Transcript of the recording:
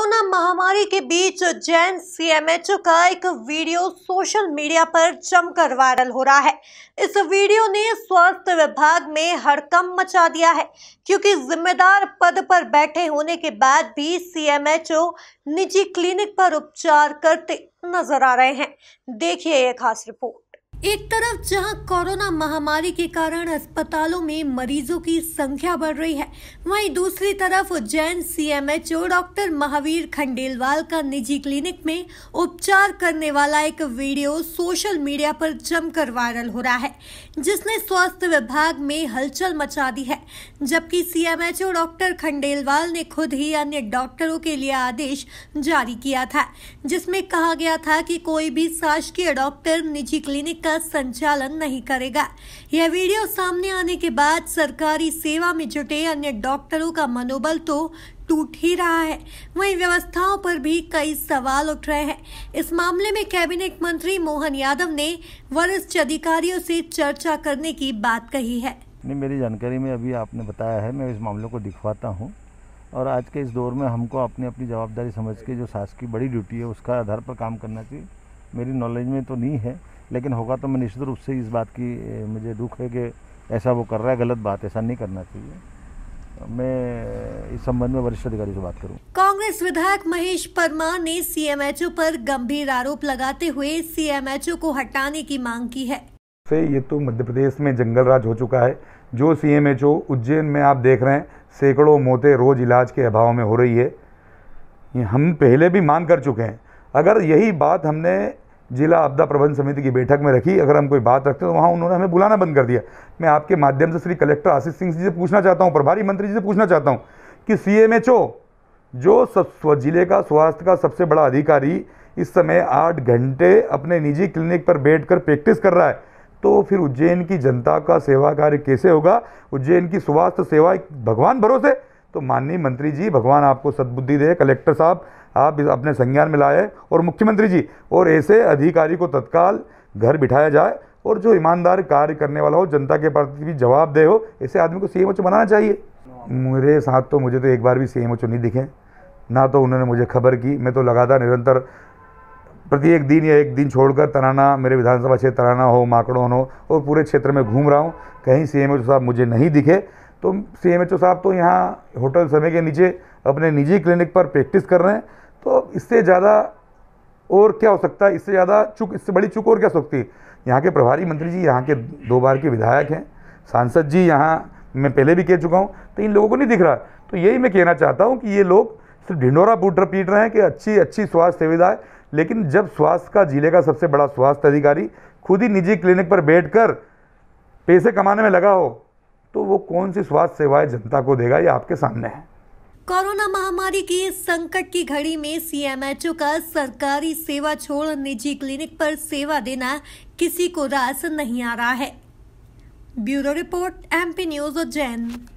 Corona महामारी के बीच Jain CMH का एक वीडियो सोशल मीडिया पर जमकर वायरल हो रहा है इस वीडियो ने स्वास्थ्य विभाग में हड़कम मचा दिया है क्योंकि जिम्मेदार पद पर बैठे होने के बाद भी सीएमएचओ निजी क्लिनिक पर उपचार करते नजर आ रहे हैं देखिए ये खास रिपोर्ट एक तरफ जहां कोरोना महामारी के कारण अस्पतालों में मरीजों की संख्या बढ़ रही है वहीं दूसरी तरफ उज्जैन सीएमएचओ डॉक्टर महावीर खंडेलवाल का निजी क्लिनिक में उपचार करने वाला एक वीडियो सोशल मीडिया पर जमकर वायरल हो रहा है जिसने स्वास्थ्य विभाग में हलचल मचा दी है जबकि सीएमएचओ डॉक्टर खंडेलवाल ने खुद ही अन्य डॉक्टरों के लिए आदेश जारी किया था जिसमें कहा गया था कि कोई भी शासकीय डॉक्टर निजी क्लिनिक का का संचालन नहीं करेगा यह वीडियो सामने आने के बाद सरकारी सेवा में जुटे अन्य डॉक्टरों का मनोबल तो टूट ही रहा है वहीं व्यवस्थाओं पर भी कई सवाल उठ रहे हैं इस मामले में कैबिनेट मंत्री मोहन यादव ने वरिष्ठ अधिकारियों से चर्चा करने की बात कही है नहीं मेरी जानकारी में अभी आपने बताया है मैं इस मामले को दिखवाता हूँ और आज के इस दौर में हमको अपनी अपनी जवाबदारी समझ के जो सास की बड़ी ड्यूटी है उसका आधार पर काम करना चाहिए मेरी नॉलेज में तो नहीं है लेकिन होगा तो मैं निश्चित रूप से इस बात की मुझे दुख है कि ऐसा वो कर रहा है गलत बात ऐसा नहीं करना चाहिए मैं इस संबंध में वरिष्ठ अधिकारी से बात करूं। कांग्रेस विधायक महेश परमार ने सीएमएचओ पर गंभीर आरोप लगाते हुए सीएमएचओ को हटाने की मांग की है से ये तो मध्य प्रदेश में जंगल राज हो चुका है जो सीएमएचओ उज्जैन में आप देख रहे हैं सैकड़ों मौतें रोज इलाज के अभाव में हो रही है हम पहले भी मांग कर चुके हैं अगर यही बात हमने जिला आपदा प्रबंध समिति की बैठक में रखी अगर हम कोई बात रखते तो वहाँ उन्होंने हमें बुलाना बंद कर दिया मैं आपके माध्यम से श्री कलेक्टर आशीष सिंह जी से पूछना चाहता हूँ प्रभारी मंत्री जी से पूछना चाहता हूँ कि ओ जो सब जिले का स्वास्थ्य का सबसे बड़ा अधिकारी इस समय आठ घंटे अपने निजी क्लिनिक पर बैठकर प्रैक्टिस कर रहा है तो फिर उज्जैन की जनता का सेवा कार्य कैसे होगा उज्जैन की स्वास्थ्य सेवा भगवान भरोसे तो माननीय मंत्री जी भगवान आपको सद्बुद्धि दे कलेक्टर साहब आप अपने संज्ञान में लाए और मुख्यमंत्री जी और ऐसे अधिकारी को तत्काल घर बिठाया जाए और जो ईमानदार कार्य करने वाला हो जनता के प्रति भी जवाब दे हो ऐसे आदमी को सी एम बनाना चाहिए मेरे साथ तो मुझे तो एक बार भी सी एम नहीं दिखे ना तो उन्होंने मुझे खबर की मैं तो लगातार निरंतर प्रत्येक दिन या एक दिन छोड़कर तराना मेरे विधानसभा क्षेत्र तराना हो माकड़ों हो और पूरे क्षेत्र में घूम रहा हूँ कहीं सी एम साहब मुझे नहीं दिखे तो सी एम साहब तो यहाँ होटल समय के नीचे अपने निजी क्लिनिक पर प्रैक्टिस कर रहे हैं तो इससे ज़्यादा और क्या हो सकता है इससे ज़्यादा चुक इससे बड़ी चुक और क्या हो सकती है यहाँ के प्रभारी मंत्री जी यहाँ के दो बार के विधायक हैं सांसद जी यहाँ मैं पहले भी कह चुका हूँ तो इन लोगों को नहीं दिख रहा तो यही मैं कहना चाहता हूँ कि ये लोग सिर्फ ढिंडोरा पूटर पीट रहे हैं कि अच्छी अच्छी स्वास्थ्य है लेकिन जब स्वास्थ्य का जिले का सबसे बड़ा स्वास्थ्य अधिकारी खुद ही निजी क्लिनिक पर बैठकर पैसे कमाने में लगा हो तो वो कौन सी स्वास्थ्य सेवाएं जनता को देगा ये आपके सामने है कोरोना महामारी की संकट की घड़ी में सीएमएचओ का सरकारी सेवा छोड़ निजी क्लिनिक पर सेवा देना किसी को रास नहीं आ रहा है bureau report MP news Ujjain